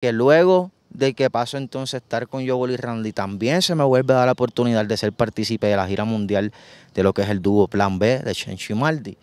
que luego de que paso entonces estar con Yobol y Randy, también se me vuelve a dar la oportunidad de ser partícipe de la gira mundial de lo que es el dúo Plan B de Chen Chimaldi.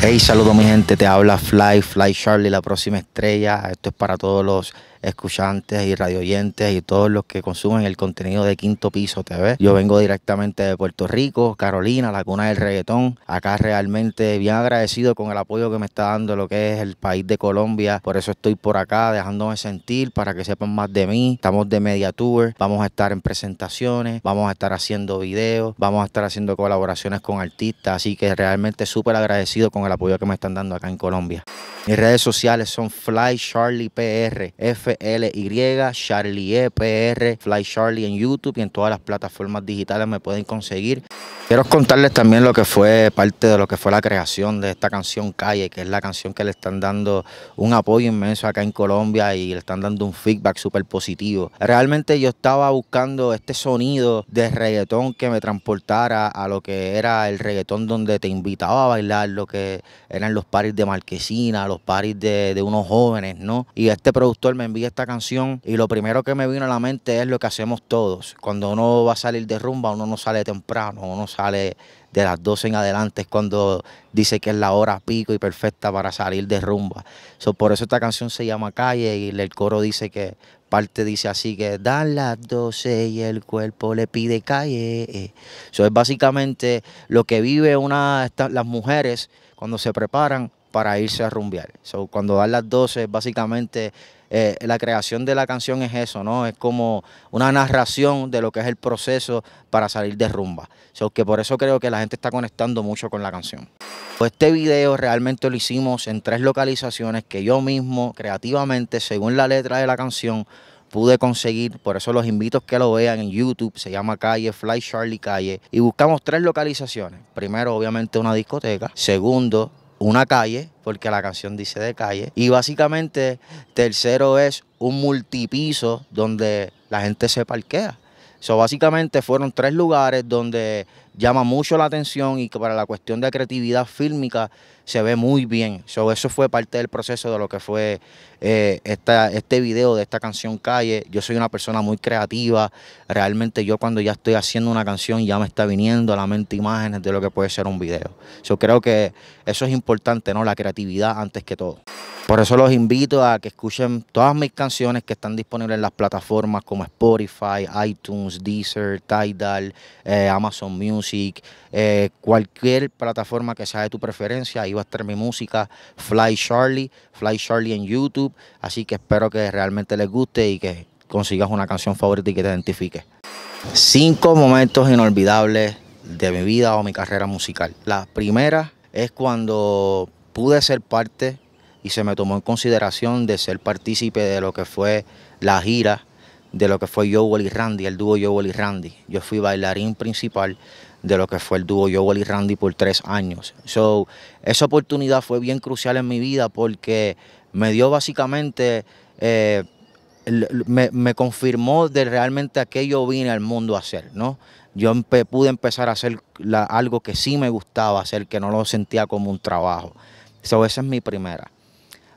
Hey, saludo mi gente, te habla Fly, Fly Charlie, la próxima estrella. Esto es para todos los escuchantes y radioyentes y todos los que consumen el contenido de Quinto Piso TV. Yo vengo directamente de Puerto Rico, Carolina, la cuna del reggaetón. Acá realmente bien agradecido con el apoyo que me está dando lo que es el país de Colombia. Por eso estoy por acá dejándome sentir para que sepan más de mí. Estamos de media tour, vamos a estar en presentaciones, vamos a estar haciendo videos, vamos a estar haciendo colaboraciones con artistas. Así que realmente súper agradecido con el apoyo que me están dando acá en Colombia. Mis redes sociales son pr F LY Charlie e PR, Fly Charlie en YouTube y en todas las plataformas digitales me pueden conseguir. Quiero contarles también lo que fue parte de lo que fue la creación de esta canción Calle, que es la canción que le están dando un apoyo inmenso acá en Colombia y le están dando un feedback súper positivo. Realmente yo estaba buscando este sonido de reggaetón que me transportara a lo que era el reggaetón donde te invitaba a bailar, lo que eran los paris de marquesina, los paris de, unos jóvenes, ¿no? Y este productor me envía esta canción y lo primero que me vino a la mente es lo que hacemos todos. Cuando uno va a salir de rumba, uno no sale temprano, uno sale sale de las 12 en adelante, es cuando dice que es la hora pico y perfecta para salir de rumba. por eso esta canción se llama Calle y el coro dice que parte dice así que dan las 12 y el cuerpo le pide calle. Eso es básicamente lo que vive una, las mujeres cuando se preparan para irse a rumbear. cuando dan las 12, básicamente eh, la creación de la canción es eso, ¿no? Es como una narración de lo que es el proceso para salir de rumba. So, que por eso creo que la gente está conectando mucho con la canción. Pues este video realmente lo hicimos en tres localizaciones que yo mismo, creativamente, según la letra de la canción, pude conseguir, por eso los invito a que lo vean en YouTube, se llama Calle, Fly Charlie Calle, y buscamos tres localizaciones. Primero, obviamente, una discoteca. Segundo, una calle, porque la canción dice de calle. Y básicamente, tercero es un multipiso donde la gente se parquea. eso básicamente fueron tres lugares donde llama mucho la atención y que para la cuestión de creatividad fílmica se ve muy bien. eso fue parte del proceso de lo que fue eh, este video de esta canción Calle. Yo soy una persona muy creativa. Realmente yo cuando ya estoy haciendo una canción ya me está viniendo a la mente imágenes de lo que puede ser un video. Yo creo que eso es importante, ¿no? La creatividad antes que todo. Por eso los invito a que escuchen todas mis canciones que están disponibles en las plataformas como Spotify, iTunes, Deezer, Tidal, eh, Amazon Music, eh, cualquier plataforma que sea de tu preferencia. Ahí va a mi música Fly Charlie, Fly Charlie en YouTube. Así que espero que realmente les guste y que consigas una canción favorita y que te identifique. Cinco momentos inolvidables de mi vida o mi carrera musical. La primera es cuando pude ser parte y se me tomó en consideración de ser partícipe de lo que fue la gira de lo que fue Joel y Randy, el dúo Joel y Randy. Yo fui bailarín principal de lo que fue el dúo yo y Randy por tres años. So, esa oportunidad fue bien crucial en mi vida porque me dio básicamente, eh, me, confirmó de realmente a qué yo vine al mundo a hacer, ¿no? Yo pude empezar a hacer algo que sí me gustaba hacer, que no lo sentía como un trabajo. So, esa es mi primera.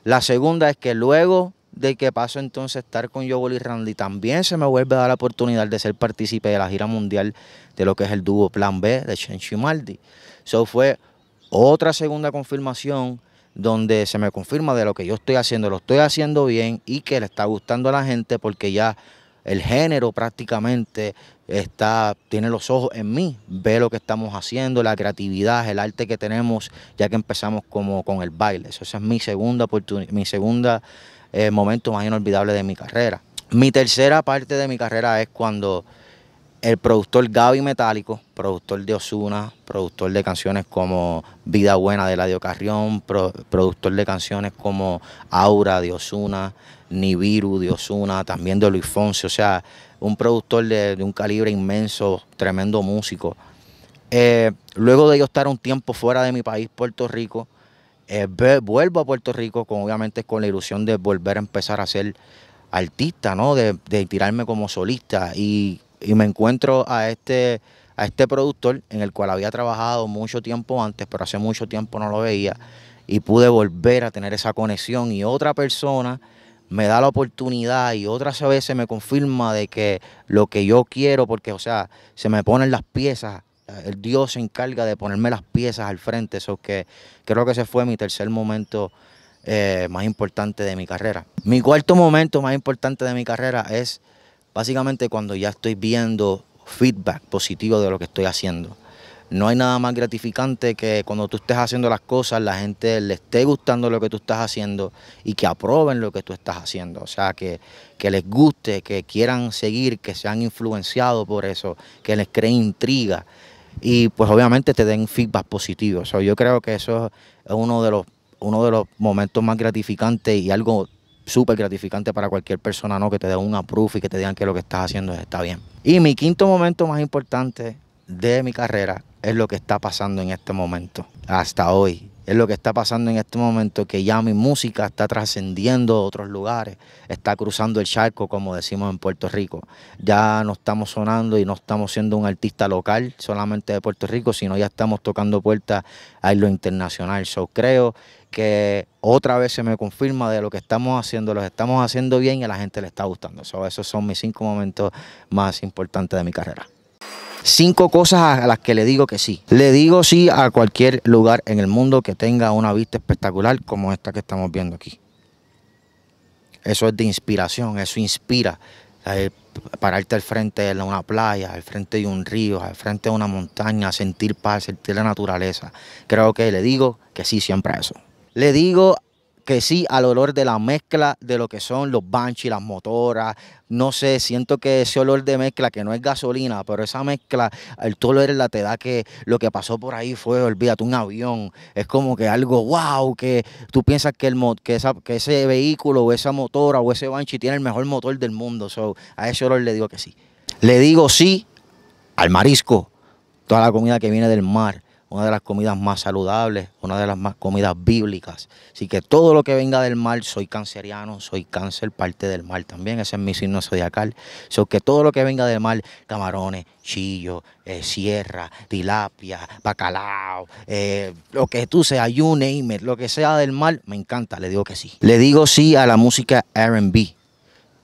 La segunda es que luego de que paso entonces estar con Yobol y Randy, también se me vuelve a dar la oportunidad de ser partícipe de la gira mundial de lo que es el dúo Plan B de Chen Maldi. Eso fue otra segunda confirmación donde se me confirma de lo que yo estoy haciendo, lo estoy haciendo bien y que le está gustando a la gente porque ya el género prácticamente está, tiene los ojos en mí, ve lo que estamos haciendo, la creatividad, el arte que tenemos, ya que empezamos como con el baile. Eso, es mi segunda oportunidad, mi segunda eh, momento más inolvidable de mi carrera. Mi tercera parte de mi carrera es cuando el productor Gaby Metálico, productor de Osuna, productor de canciones como Vida Buena de la Carrión, productor de canciones como Aura de Osuna, Nibiru de Osuna, también de Luis Fonsi, o sea, un productor de, un calibre inmenso, tremendo músico. Eh, luego de yo estar un tiempo fuera de mi país, Puerto Rico, eh, vuelvo a Puerto Rico, con, obviamente con la ilusión de volver a empezar a ser artista, ¿no? De, tirarme como solista. Y, me encuentro a este, a este productor en el cual había trabajado mucho tiempo antes, pero hace mucho tiempo no lo veía. Y pude volver a tener esa conexión. Y otra persona me da la oportunidad y otras veces me confirma de que lo que yo quiero, porque, o sea, se me ponen las piezas eh, el Dios se encarga de ponerme las piezas al frente, eso que creo que ese fue mi tercer momento eh, más importante de mi carrera. Mi cuarto momento más importante de mi carrera es básicamente cuando ya estoy viendo feedback positivo de lo que estoy haciendo. No hay nada más gratificante que cuando tú estés haciendo las cosas, la gente le esté gustando lo que tú estás haciendo y que aprueben lo que tú estás haciendo. O sea, que, que les guste, que quieran seguir, que sean influenciados por eso, que les cree intriga y pues obviamente te den feedback positivo. yo creo que eso es uno de los, uno de los momentos más gratificantes y algo súper gratificante para cualquier persona ¿no? que te den un approve y que te digan que lo que estás haciendo está bien. Y mi quinto momento más importante de mi carrera es lo que está pasando en este momento, hasta hoy es lo que está pasando en este momento, que ya mi música está trascendiendo otros lugares, está cruzando el charco, como decimos en Puerto Rico. Ya no estamos sonando y no estamos siendo un artista local solamente de Puerto Rico, sino ya estamos tocando puertas a lo internacional. Yo creo que otra vez se me confirma de lo que estamos haciendo, lo estamos haciendo bien y a la gente le está gustando. esos son mis cinco momentos más importantes de mi carrera cinco cosas a las que le digo que sí. Le digo sí a cualquier lugar en el mundo que tenga una vista espectacular como esta que estamos viendo aquí. Eso es de inspiración, eso inspira. Para pararte al frente de una playa, al frente de un río, al frente de una montaña, sentir paz, sentir la naturaleza. Creo que le digo que sí siempre a eso. Le digo que sí al olor de la mezcla de lo que son los y las motoras. No sé, siento que ese olor de mezcla, que no es gasolina, pero esa mezcla, el eres la te da que lo que pasó por ahí fue, olvídate, un avión. Es como que algo, wow, que tú piensas que, el, que, esa, que ese vehículo o esa motora o ese banchi tiene el mejor motor del mundo. So, a ese olor le digo que sí. Le digo sí al marisco, toda la comida que viene del mar una de las comidas más saludables, una de las más comidas bíblicas. Así que todo lo que venga del mal, soy canceriano, soy cáncer, parte del mal también, ese es mi signo zodiacal. So que todo lo que venga del mal, camarones, chillo, eh, sierra, tilapia, bacalao, eh, lo que tú seas, you name lo que sea del mal, me encanta, le digo que sí. Le digo sí a la música RB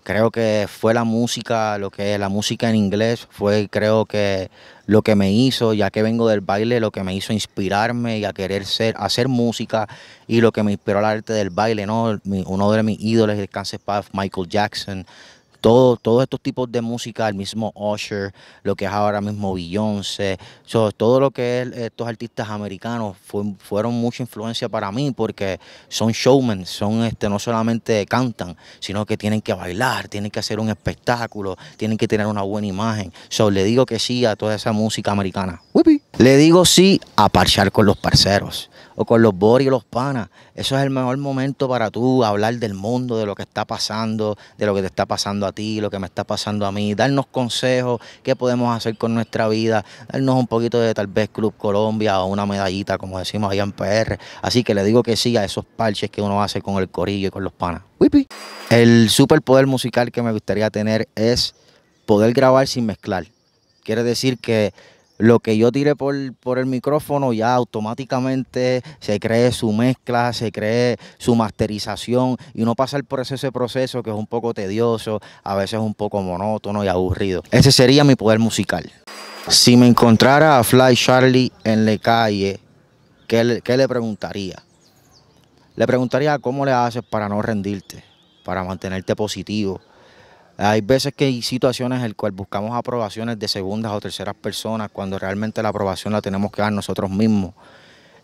creo que fue la música, lo que la música en inglés fue creo que lo que me hizo, ya que vengo del baile, lo que me hizo inspirarme y a querer ser, hacer música y lo que me inspiró al arte del baile, ¿no? uno de mis ídolos, el Kansas Puff, Michael Jackson, todos estos tipos de música, el mismo Usher, lo que es ahora mismo Beyoncé, todo lo que estos artistas americanos fueron mucha influencia para mí porque son showmen, son este, no solamente cantan, sino que tienen que bailar, tienen que hacer un espectáculo, tienen que tener una buena imagen. So, le digo que sí a toda esa música americana. Le digo sí a parchar con los parceros o con los boris y los panas. Eso es el mejor momento para tú hablar del mundo, de lo que está pasando, de lo que te está pasando a ti, lo que me está pasando a mí, darnos consejos, qué podemos hacer con nuestra vida, darnos un poquito de tal vez Club Colombia o una medallita, como decimos allá en PR. Así que le digo que sí a esos parches que uno hace con el corillo y con los panas. El superpoder musical que me gustaría tener es poder grabar sin mezclar. Quiere decir que lo que yo tiré por, el micrófono ya automáticamente se cree su mezcla, se cree su masterización y uno pasa por ese proceso que es un poco tedioso, a veces un poco monótono y aburrido. Ese sería mi poder musical. Si me encontrara a Fly Charlie en la calle, qué le preguntaría? Le preguntaría cómo le haces para no rendirte, para mantenerte positivo, hay veces que hay situaciones en las cuales buscamos aprobaciones de segundas o terceras personas cuando realmente la aprobación la tenemos que dar nosotros mismos.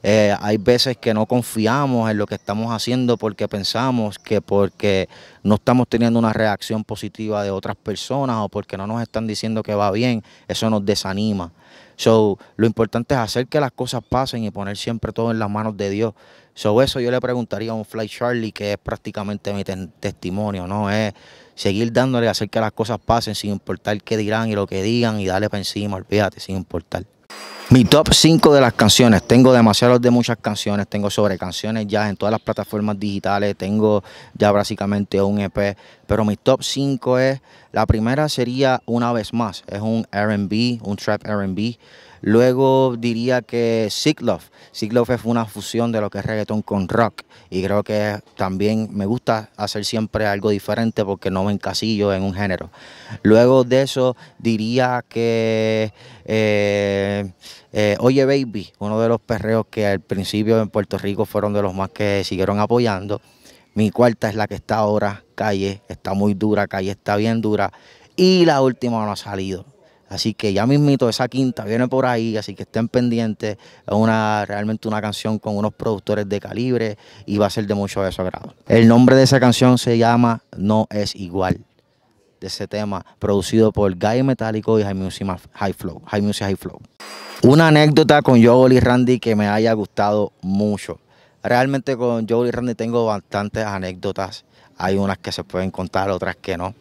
Eh, hay veces que no confiamos en lo que estamos haciendo porque pensamos que porque no estamos teniendo una reacción positiva de otras personas o porque no nos están diciendo que va bien, eso nos desanima. So, lo importante es hacer que las cosas pasen y poner siempre todo en las manos de Dios. Sobre eso yo le preguntaría a un Fly Charlie, que es prácticamente mi testimonio, ¿no? Es seguir dándole, hacer que las cosas pasen sin importar qué dirán y lo que digan y darle para encima, olvídate, sin importar. Mi top 5 de las canciones. Tengo demasiados de muchas canciones. Tengo sobre canciones ya en todas las plataformas digitales. Tengo ya básicamente un EP. Pero mi top 5 es, la primera sería Una vez más. Es un RB, un trap RB. Luego diría que Sigloff. Sigloff es una fusión de lo que es reggaetón con rock. Y creo que también me gusta hacer siempre algo diferente porque no me encasillo en un género. Luego de eso diría que eh, eh, Oye Baby, uno de los perreos que al principio en Puerto Rico fueron de los más que siguieron apoyando. Mi cuarta es la que está ahora, calle, está muy dura, calle está bien dura. Y la última no ha salido. Así que ya mismito esa quinta viene por ahí, así que estén pendientes. Es una, realmente una canción con unos productores de calibre y va a ser de mucho desagrado. El nombre de esa canción se llama No es igual. De ese tema, producido por Guy Metálico y Jaime High Flow. Music High Flow. Una anécdota con Joel y Randy que me haya gustado mucho. Realmente con Joel y Randy tengo bastantes anécdotas. Hay unas que se pueden contar, otras que no.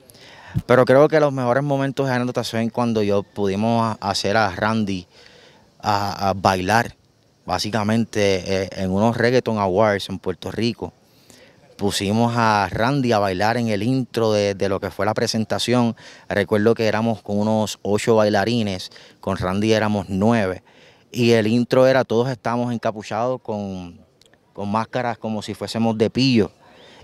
Pero creo que los mejores momentos de anotación cuando yo pudimos hacer a Randy a, bailar, básicamente eh, en unos Reggaeton Awards en Puerto Rico. Pusimos a Randy a bailar en el intro de, lo que fue la presentación. Recuerdo que éramos con unos ocho bailarines, con Randy éramos nueve. Y el intro era todos estábamos encapuchados con, con máscaras como si fuésemos de pillo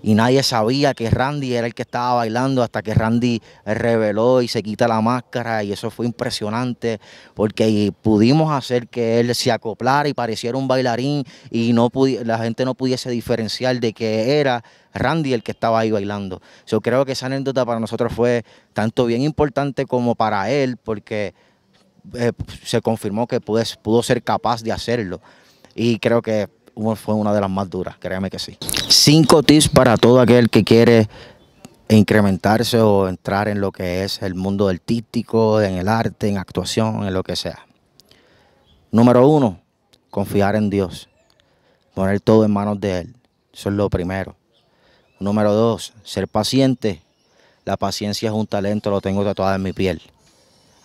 y nadie sabía que Randy era el que estaba bailando hasta que Randy reveló y se quita la máscara y eso fue impresionante porque pudimos hacer que él se acoplara y pareciera un bailarín y no la gente no pudiese diferenciar de que era Randy el que estaba ahí bailando. Yo creo que esa anécdota para nosotros fue tanto bien importante como para él porque eh, se confirmó que pudo ser capaz de hacerlo y creo que fue una de las más duras, créame que sí. Cinco tips para todo aquel que quiere incrementarse o entrar en lo que es el mundo artístico, en el arte, en actuación, en lo que sea. Número uno, confiar en Dios. Poner todo en manos de Él. Eso es lo primero. Número dos, ser paciente. La paciencia es un talento, lo tengo tatuado en mi piel.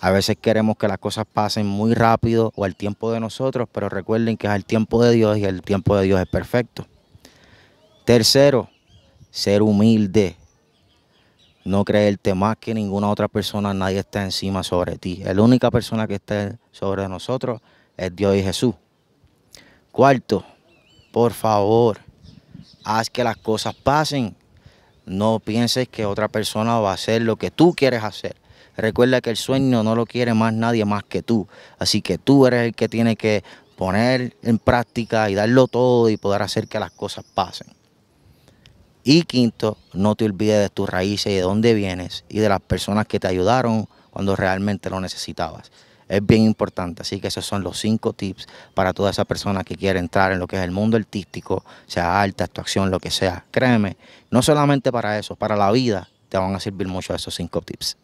A veces queremos que las cosas pasen muy rápido o al tiempo de nosotros, pero recuerden que es el tiempo de Dios y el tiempo de Dios es perfecto. Tercero, ser humilde. No creerte más que ninguna otra persona, nadie está encima sobre ti. La única persona que está sobre nosotros es Dios y Jesús. Cuarto, por favor, haz que las cosas pasen. No pienses que otra persona va a hacer lo que tú quieres hacer. Recuerda que el sueño no lo quiere más nadie más que tú. Así que tú eres el que tiene que poner en práctica y darlo todo y poder hacer que las cosas pasen. Y quinto, no te olvides de tus raíces y de dónde vienes y de las personas que te ayudaron cuando realmente lo necesitabas. Es bien importante, así que esos son los cinco tips para toda esa persona que quiere entrar en lo que es el mundo artístico, sea arte, actuación, lo que sea. Créeme, no solamente para eso, para la vida te van a servir mucho esos cinco tips.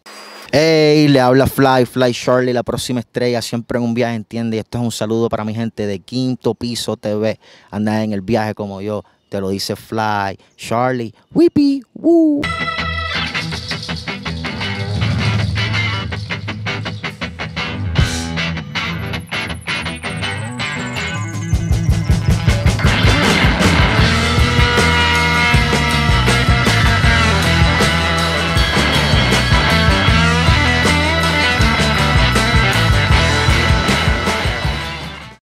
Hey, le habla Fly, Fly Charlie, la próxima estrella, siempre en un viaje, entiende. Y esto es un saludo para mi gente de Quinto Piso TV. Anda en el viaje como yo. Te lo dice Fly, Charlie, Whippy, Woo.